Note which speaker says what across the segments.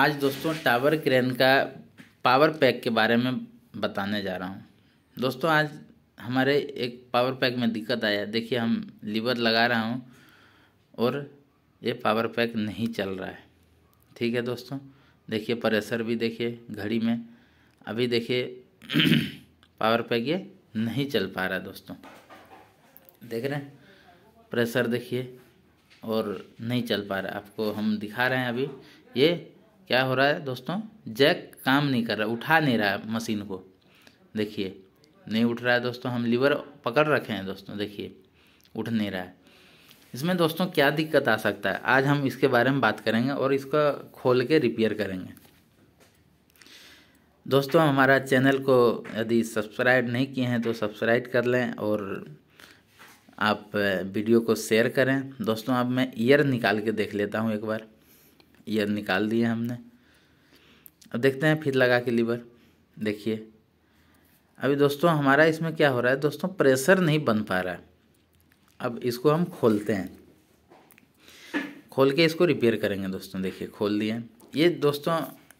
Speaker 1: आज दोस्तों tower crane का पावर पैक के बारे में बताने जा रहा हूँ दोस्तों आज हमारे एक पावर पैक में दिक्कत आया देखिए हम लीवर लगा रहा हूँ और ये पावर पैक नहीं चल रहा है ठीक है दोस्तों देखिए प्रेशर भी देखिए घड़ी में अभी देखिए पावर पैक ये नहीं चल पा रहा दोस्तों देख रहे हैं प्रेशर देखिए और नहीं चल पा रहा आपको हम दिखा रहे हैं अभी ये क्या हो रहा है दोस्तों जैक काम नहीं कर रहा उठा नहीं रहा है मशीन को देखिए नहीं उठ रहा है दोस्तों हम लीवर पकड़ रखे हैं दोस्तों देखिए उठ नहीं रहा है इसमें दोस्तों क्या दिक्कत आ सकता है आज हम इसके बारे में बात करेंगे और इसका खोल के रिपेयर करेंगे दोस्तों हमारा चैनल को यदि सब्सक्राइब नहीं किए हैं तो सब्सक्राइब कर लें और आप वीडियो को शेयर करें दोस्तों अब मैं ईयर निकाल के देख लेता हूँ एक बार ये निकाल दिए हमने अब देखते हैं फिर लगा के लीवर देखिए अभी दोस्तों हमारा इसमें क्या हो रहा है दोस्तों प्रेशर नहीं बन पा रहा है अब इसको हम खोलते हैं खोल के इसको रिपेयर करेंगे दोस्तों देखिए खोल दिए ये दोस्तों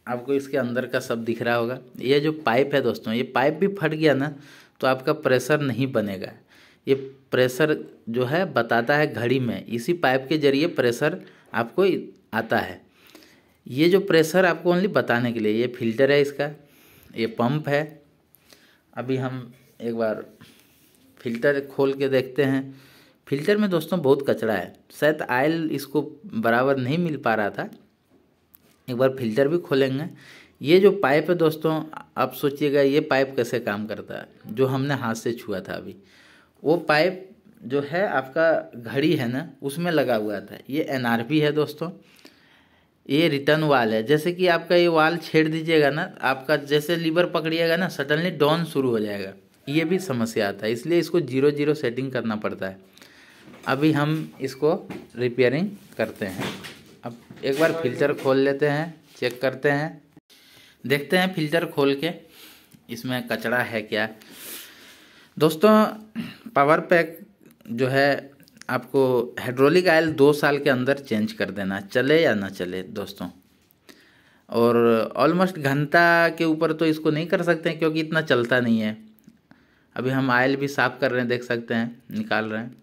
Speaker 1: आपको इसके अंदर का सब दिख रहा होगा ये जो पाइप है दोस्तों ये पाइप भी फट गया ना तो आपका प्रेशर नहीं बनेगा ये प्रेशर जो है बताता है घड़ी में इसी पाइप के जरिए प्रेशर आपको आता है ये जो प्रेशर आपको ओनली बताने के लिए ये फिल्टर है इसका ये पंप है अभी हम एक बार फिल्टर खोल के देखते हैं फिल्टर में दोस्तों बहुत कचरा है शायद आयल इसको बराबर नहीं मिल पा रहा था एक बार फिल्टर भी खोलेंगे ये जो पाइप है दोस्तों आप सोचिएगा ये पाइप कैसे काम करता है जो हमने हाथ से छुआ था अभी वो पाइप जो है आपका घड़ी है ना उसमें लगा हुआ था ये एनआरबी है दोस्तों ये रिटर्न वाल है जैसे कि आपका ये वाल छेड़ दीजिएगा ना आपका जैसे लीवर पकड़िएगा ना सडनली डाउन शुरू हो जाएगा ये भी समस्या आता है इसलिए इसको जीरो जीरो सेटिंग करना पड़ता है अभी हम इसको रिपेयरिंग करते हैं अब एक बार फिल्टर खोल लेते हैं चेक करते हैं देखते हैं फिल्टर खोल के इसमें कचरा है क्या दोस्तों पावर पैक जो है आपको हाइड्रोलिक आयल दो साल के अंदर चेंज कर देना चले या ना चले दोस्तों और ऑलमोस्ट घंटा के ऊपर तो इसको नहीं कर सकते हैं क्योंकि इतना चलता नहीं है अभी हम आयल भी साफ़ कर रहे हैं देख सकते हैं निकाल रहे हैं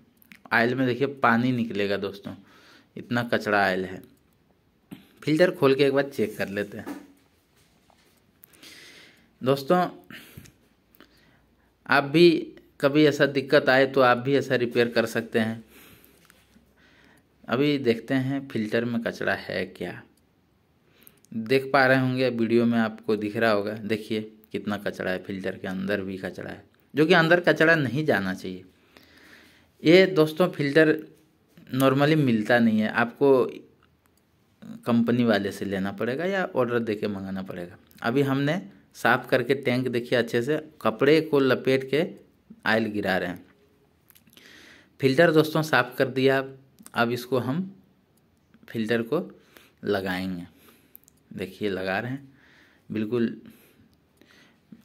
Speaker 1: आयल में देखिए पानी निकलेगा दोस्तों इतना कचड़ा आयल है फिल्टर खोल के एक बार चेक कर लेते हैं दोस्तों आप भी कभी ऐसा दिक्कत आए तो आप भी ऐसा रिपेयर कर सकते हैं अभी देखते हैं फिल्टर में कचरा है क्या देख पा रहे होंगे वीडियो में आपको दिख रहा होगा देखिए कितना कचरा है फिल्टर के अंदर भी कचरा है जो कि अंदर कचरा नहीं जाना चाहिए ये दोस्तों फिल्टर नॉर्मली मिलता नहीं है आपको कंपनी वाले से लेना पड़ेगा या ऑर्डर दे के मंगाना पड़ेगा अभी हमने साफ़ करके टैंक देखिए अच्छे से कपड़े को लपेट के आयल गिरा रहे हैं फिल्टर दोस्तों साफ़ कर दिया अब इसको हम फिल्टर को लगाएंगे देखिए लगा रहे हैं बिल्कुल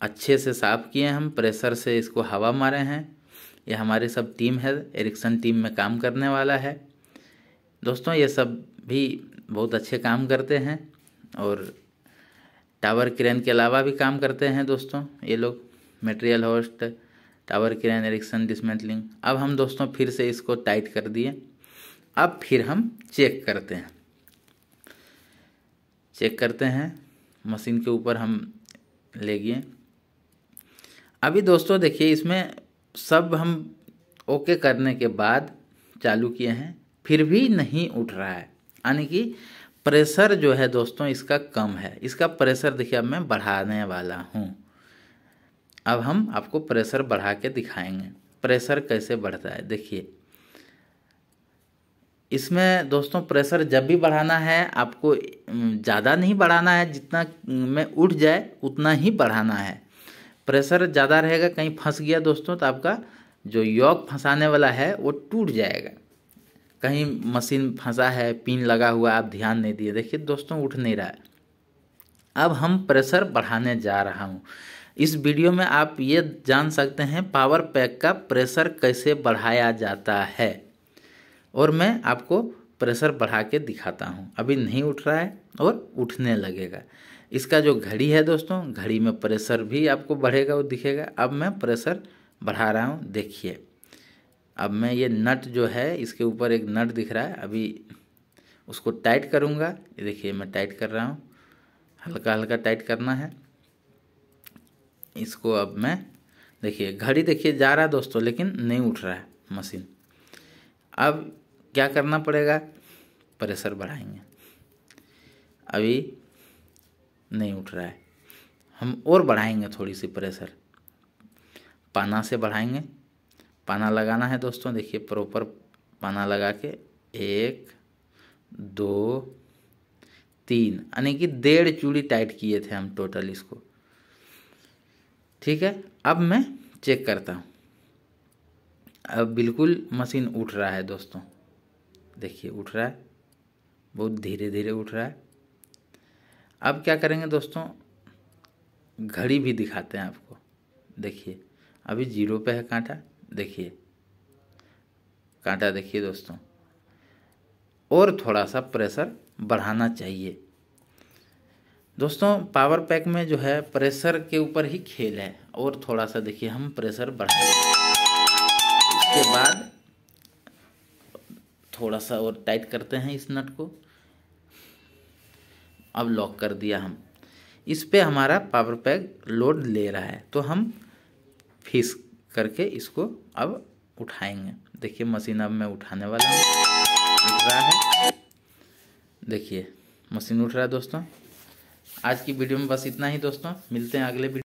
Speaker 1: अच्छे से साफ़ किए हम प्रेशर से इसको हवा मारे हैं ये हमारी सब टीम है एरिक्सन टीम में काम करने वाला है दोस्तों ये सब भी बहुत अच्छे काम करते हैं और टावर क्रेन के अलावा भी काम करते हैं दोस्तों ये लोग material hoist tower crane erection dismantling अब हम दोस्तों फिर से इसको टाइट कर दिए अब फिर हम चेक करते हैं चेक करते हैं मशीन के ऊपर हम ले गए अभी दोस्तों देखिए इसमें सब हम ओके करने के बाद चालू किए हैं फिर भी नहीं उठ रहा है यानी कि प्रेशर जो है दोस्तों इसका कम है इसका प्रेशर देखिए अब मैं बढ़ाने वाला हूँ अब हम आपको प्रेशर बढ़ा के दिखाएंगे प्रेशर कैसे बढ़ता है देखिए इसमें दोस्तों प्रेशर जब भी बढ़ाना है आपको ज़्यादा नहीं बढ़ाना है जितना में उठ जाए उतना ही बढ़ाना है प्रेशर ज़्यादा रहेगा कहीं फंस गया दोस्तों तो आपका जो योग फंसाने वाला है वो टूट जाएगा कहीं मशीन फंसा है पिन लगा हुआ आप ध्यान नहीं दिए देखिए दोस्तों उठ नहीं रहा है अब हम प्रेशर बढ़ाने जा रहा हूँ इस वीडियो में आप ये जान सकते हैं पावर पैक का प्रेशर कैसे बढ़ाया जाता है और मैं आपको प्रेशर बढ़ा के दिखाता हूँ अभी नहीं उठ रहा है और उठने लगेगा इसका जो घड़ी है दोस्तों घड़ी में प्रेशर भी आपको बढ़ेगा और दिखेगा अब मैं प्रेशर बढ़ा रहा हूँ देखिए अब मैं ये नट जो है इसके ऊपर एक नट दिख रहा है अभी उसको टाइट करूँगा ये देखिए मैं टाइट कर रहा हूँ हल्का हल्का टाइट करना है इसको अब मैं देखिए घड़ी देखिए जा रहा है दोस्तों लेकिन नहीं उठ रहा है मशीन अब क्या करना पड़ेगा प्रेशर बढ़ाएंगे अभी नहीं उठ रहा है हम और बढ़ाएंगे थोड़ी सी प्रेशर पाना से बढ़ाएंगे पाना लगाना है दोस्तों देखिए प्रॉपर पाना लगा के एक दो तीन यानी कि डेढ़ चूड़ी टाइट किए थे हम टोटल इसको ठीक है अब मैं चेक करता हूँ अब बिल्कुल मशीन उठ रहा है दोस्तों देखिए उठ रहा है बहुत धीरे धीरे उठ रहा है अब क्या करेंगे दोस्तों घड़ी भी दिखाते हैं आपको देखिए अभी जीरो पे है कांटा देखिए कांटा देखिए दोस्तों और थोड़ा सा प्रेशर बढ़ाना चाहिए दोस्तों पावर पैक में जो है प्रेशर के ऊपर ही खेल है और थोड़ा सा देखिए हम प्रेशर बढ़ाएंगे थोड़ा सा और टाइट करते हैं इस नट को अब लॉक कर दिया हम इस पर हमारा पावर पैक लोड ले रहा है तो हम फिस करके इसको अब उठाएंगे देखिए मशीन अब मैं उठाने वाला हूँ उठ रहा है देखिए मशीन उठ रहा है दोस्तों आज की वीडियो में बस इतना ही दोस्तों मिलते हैं अगले वीडियो